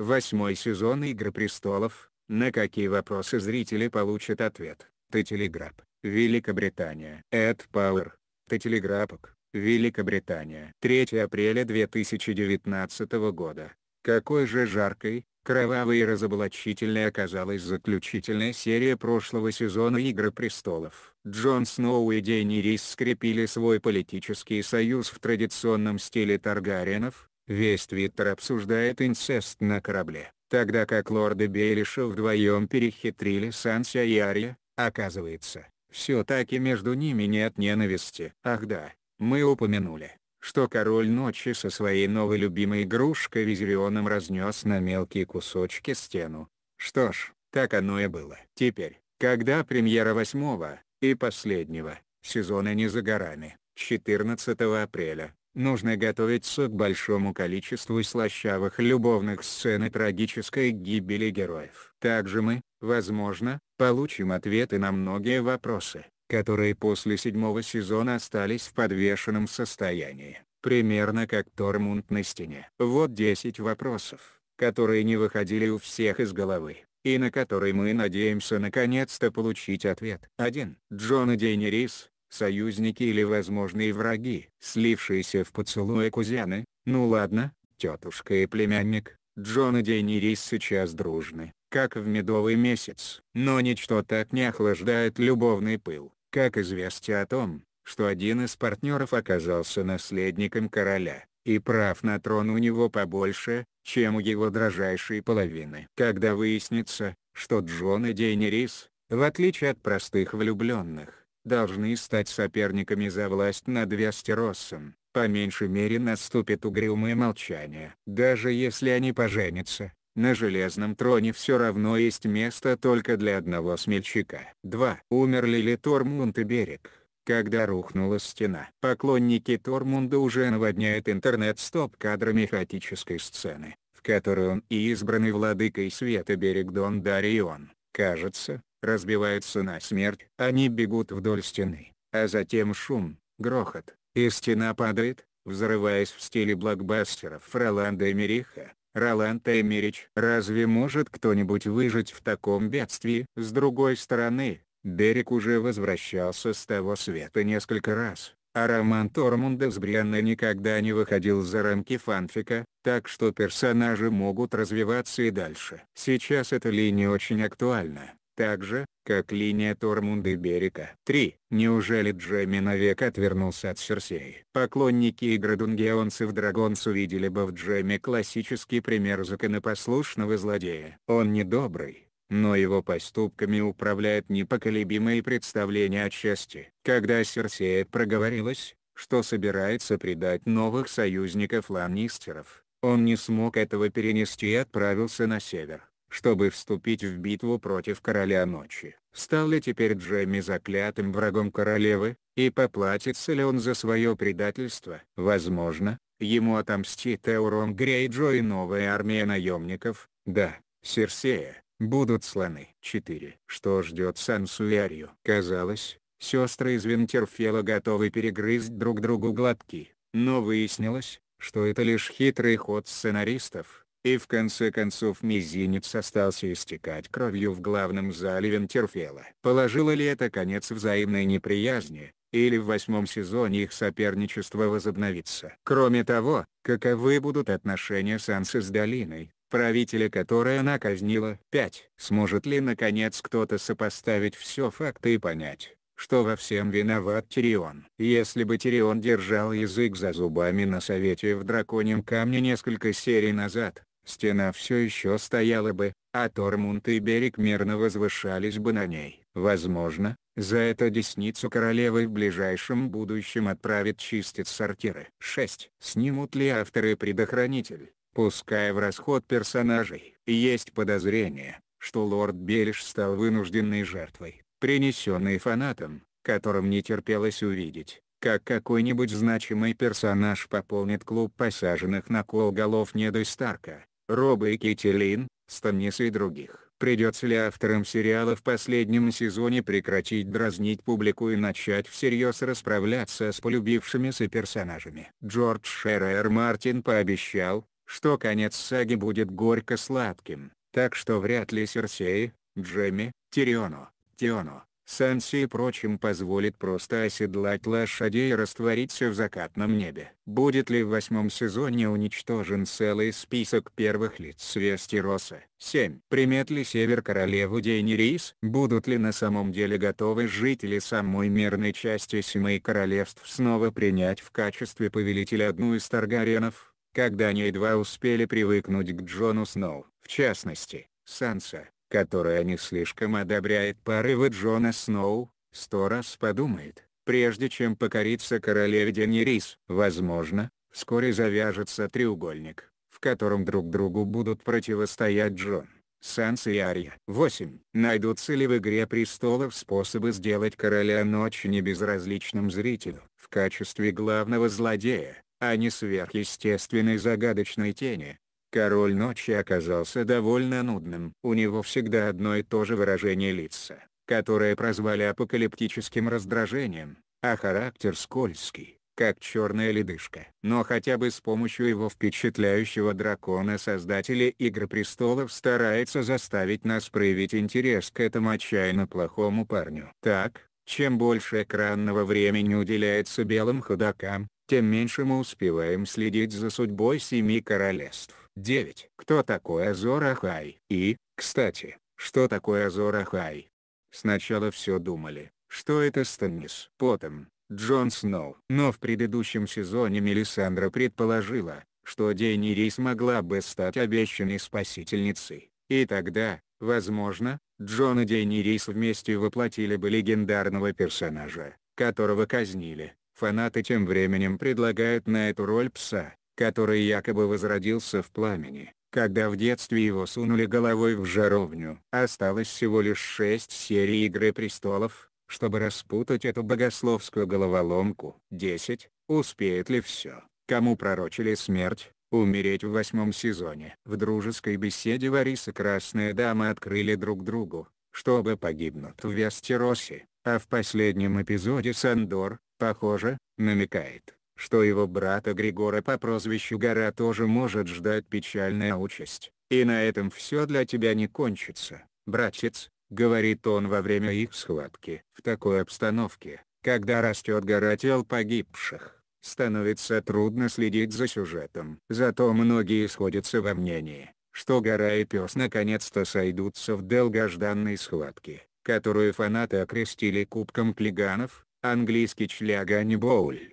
Восьмой сезон «Игры престолов», на какие вопросы зрители получат ответ. Т-телеграф, Великобритания. Эд Пауэр. Т-телеграфок, Великобритания. 3 апреля 2019 года. Какой же жаркой, кровавой и разоблачительной оказалась заключительная серия прошлого сезона «Игры престолов». Джон Сноу и Рис скрепили свой политический союз в традиционном стиле Таргариенов, Весь Твиттер обсуждает инцест на корабле, тогда как лорды Бейлиша вдвоем перехитрили Санся и Ария, оказывается, все-таки между ними нет ненависти. Ах да, мы упомянули, что король ночи со своей новой любимой игрушкой Визерионом разнес на мелкие кусочки стену. Что ж, так оно и было. Теперь, когда премьера восьмого и последнего сезона не за горами, 14 апреля, нужно готовиться к большому количеству слащавых любовных сцен и трагической гибели героев. Также мы, возможно, получим ответы на многие вопросы, которые после седьмого сезона остались в подвешенном состоянии, примерно как Тормунд на стене. Вот 10 вопросов, которые не выходили у всех из головы и на которые мы надеемся наконец-то получить ответ. 1. Джон и Рис союзники или возможные враги. Слившиеся в поцелуе кузены, ну ладно, тетушка и племянник, Джон и Дэнни сейчас дружны, как в медовый месяц. Но ничто так не охлаждает любовный пыл, как известие о том, что один из партнеров оказался наследником короля, и прав на трон у него побольше, чем у его дрожайшей половины. Когда выяснится, что Джон и Дэнни в отличие от простых влюбленных, должны стать соперниками за власть над Вестеросом. По меньшей мере наступит угрюмое молчание. Даже если они поженятся, на железном троне все равно есть место только для одного смельчака. 2. Умерли ли Тормунд и Берег? Когда рухнула стена. Поклонники Тормунда уже наводняют интернет стоп-кадрами хаотической сцены, в которой он и избранный владыкой света Берег Дон Дарион. Кажется, разбиваются на смерть. Они бегут вдоль стены, а затем шум, грохот, и стена падает, взрываясь в стиле блокбастеров Роланда Эмериха. Роланд Эмерич. Разве может кто-нибудь выжить в таком бедствии? С другой стороны, Дерек уже возвращался с того света несколько раз, а роман Тормунда с Брианной никогда не выходил за рамки фанфика, так что персонажи могут развиваться и дальше. Сейчас эта линия очень актуальна так же, как линия Тормунды и Берека. 3. Неужели Джемми навек отвернулся от Серсеи? Поклонники игры в Драгонс увидели бы в Джемми классический пример законопослушного злодея. Он недобрый, но его поступками управляют непоколебимые представления о чести. Когда Серсея проговорилась, что собирается предать новых союзников ланнистеров, он не смог этого перенести и отправился на север чтобы вступить в битву против Короля Ночи. Стал ли теперь Джемми заклятым врагом королевы, и поплатится ли он за свое предательство? Возможно, ему отомстит Эурон Грейджо и новая армия наемников, да, Серсея, будут слоны. 4. Что ждет Сансуярию? Казалось, сестры из Винтерфелла готовы перегрызть друг другу глотки, но выяснилось, что это лишь хитрый ход сценаристов, и в конце концов мизинец остался истекать кровью в главном зале Винтерфелла. Положило ли это конец взаимной неприязни, или в восьмом сезоне их соперничество возобновится? Кроме того, каковы будут отношения Сансы с Долиной, правителя которой она казнила? 5. Сможет ли наконец кто-то сопоставить все факты и понять? что во всем виноват Тирион. Если бы Тирион держал язык за зубами на совете в Драконьем Камне несколько серий назад, стена все еще стояла бы, а Тормунт и берег мирно возвышались бы на ней. Возможно, за это десницу королевы в ближайшем будущем отправят чистить сортиры. 6. Снимут ли авторы предохранитель, пуская в расход персонажей? Есть подозрение, что лорд Белиш стал вынужденной жертвой, принесенной фанатом, которым не терпелось увидеть как какой-нибудь значимый персонаж пополнит клуб посаженных на кол голов Неды Старка. Роба и Кити Лин, Станиса и других. Придется ли авторам сериала в последнем сезоне прекратить дразнить публику и начать всерьез расправляться с полюбившимися персонажами? Джордж Шерер Мартин пообещал, что конец саги будет горько-сладким, так что вряд ли Серсеи, Джемми, Тириону, Тиону, Санси и прочим позволит просто оседлать лошадей и раствориться в закатном небе. Будет ли в восьмом сезоне уничтожен целый список первых лиц Вестероса? 7. Примет ли Север Королеву Дейнерис? Будут ли на самом деле готовы жители самой мирной части Семи Королевств снова принять в качестве повелителя одну из Таргариенов? Когда они едва успели привыкнуть к Джону Сноу, в частности, Санса, которое не слишком одобряет порывы Джона Сноу, сто раз подумает, прежде чем покориться королеве Денерис. Возможно, вскоре завяжется треугольник, в котором друг другу будут противостоять Джон, Санс и Ария. 8. Найдутся ли в «Игре престолов» способы сделать короля ночи небезразличным зрителю? В качестве главного злодея, а не сверхъестественной загадочной тени, Король ночи оказался довольно нудным. У него всегда одно и то же выражение лица, которое прозвали апокалиптическим раздражением, а характер скользкий, как черная ледышка. Но хотя бы с помощью его впечатляющего дракона создатели «Игры престолов» стараются заставить нас проявить интерес к этому отчаянно плохому парню. Так, чем больше экранного времени уделяется белым ходокам, тем меньше мы успеваем следить за судьбой семи королевств. 9. Кто такой Азор Ахай? И, кстати, что такое Азор Ахай? Сначала все думали, что это Станис. Потом, Джон Сноу. Но в предыдущем сезоне Мелисандра предположила, что Дейнерей смогла бы стать обещанной спасительницей. И тогда, возможно, Джон и Дейнирис вместе воплотили бы легендарного персонажа, которого казнили. Фанаты тем временем предлагают на эту роль пса, который якобы возродился в пламени, когда в детстве его сунули головой в жаровню. Осталось всего лишь шесть серий «Игры престолов», чтобы распутать эту богословскую головоломку. 10. Успеет ли все, кому пророчили смерть, умереть в восьмом сезоне? В дружеской беседе Варис и Красная Дама открыли друг другу, чтобы погибнут в Вестеросе, а в последнем эпизоде Сандор, похоже, намекает, что его брата Григора по прозвищу Гора тоже может ждать печальная участь. «И на этом все для тебя не кончится, братец», — говорит он во время их схватки. В такой обстановке, когда растет гора тел погибших, становится трудно следить за сюжетом. Зато многие сходятся во мнении, что гора и пес наконец-то сойдутся в долгожданной схватке, которую фанаты окрестили Кубком Клиганов, английский члягань Боуль.